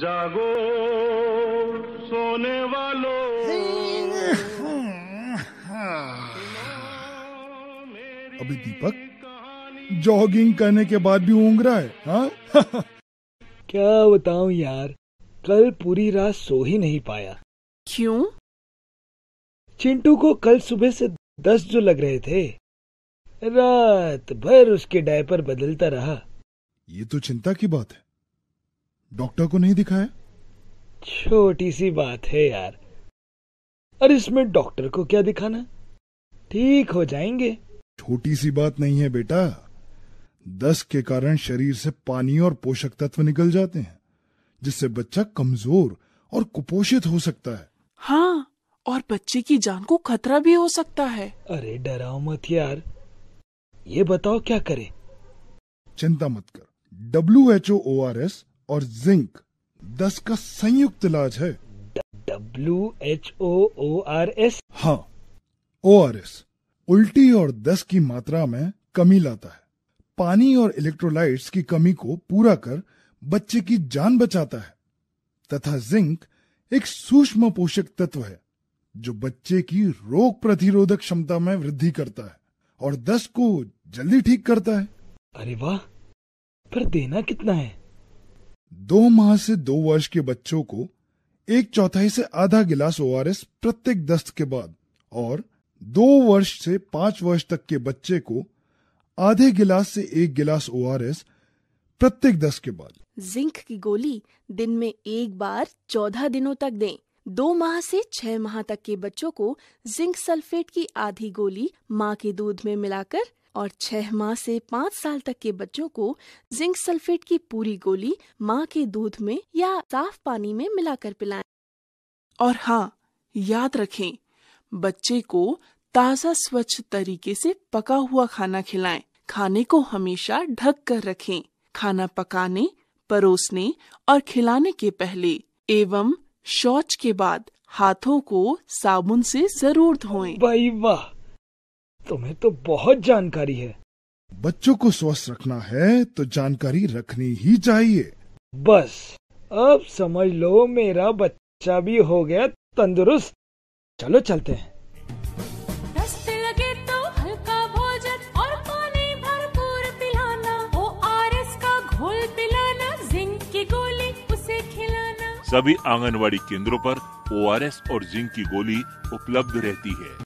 जागो सोने वालों अभी दीपक जॉगिंग करने के बाद भी ऊँग रहा है हा? क्या बताऊं यार कल पूरी रात सो ही नहीं पाया क्यों चिंटू को कल सुबह से दस जो लग रहे थे रात भर उसके डायपर बदलता रहा ये तो चिंता की बात है डॉक्टर को नहीं दिखाया छोटी सी बात है यार अरे इसमें डॉक्टर को क्या दिखाना ठीक हो जाएंगे छोटी सी बात नहीं है बेटा दस के कारण शरीर से पानी और पोषक तत्व निकल जाते हैं जिससे बच्चा कमजोर और कुपोषित हो सकता है हाँ और बच्चे की जान को खतरा भी हो सकता है अरे डराओ मत यार ये बताओ क्या करें चिंता मत कर W H O R S और जिंक दस का संयुक्त इलाज है W H O O R S हाँ ओ आर एस उल्टी और दस की मात्रा में कमी लाता है पानी और इलेक्ट्रोलाइट्स की कमी को पूरा कर बच्चे की जान बचाता है तथा जिंक एक सूक्ष्म पोषक तत्व है जो बच्चे की रोग प्रतिरोधक क्षमता में वृद्धि करता है और दस को जल्दी ठीक करता है अरे वाह पर देना कितना है दो माह से दो वर्ष के बच्चों को एक चौथाई से आधा गिलास ओ प्रत्येक दस्त के बाद और दो वर्ष से पांच वर्ष तक के बच्चे को आधे गिलास से एक गिलास ओ प्रत्येक दस्त के बाद जिंक की गोली दिन में एक बार चौदह दिनों तक दें दो माह से छह माह तक के बच्चों को जिंक सल्फेट की आधी गोली माँ के दूध में मिलाकर और छह माह से पाँच साल तक के बच्चों को जिंक सल्फेट की पूरी गोली माँ के दूध में या साफ पानी में मिलाकर पिलाएं और हाँ याद रखें बच्चे को ताज़ा स्वच्छ तरीके से पका हुआ खाना खिलाएं खाने को हमेशा ढक कर रखें खाना पकाने परोसने और खिलाने के पहले एवं शौच के बाद हाथों को साबुन से जरूर धोएं। भाई वाह तुम्हें तो बहुत जानकारी है बच्चों को स्वस्थ रखना है तो जानकारी रखनी ही चाहिए बस अब समझ लो मेरा बच्चा भी हो गया तंदुरुस्त चलो चलते हैं तो सभी आंगनवाड़ी केंद्रों पर ओआरएस और जिंक की गोली उपलब्ध रहती है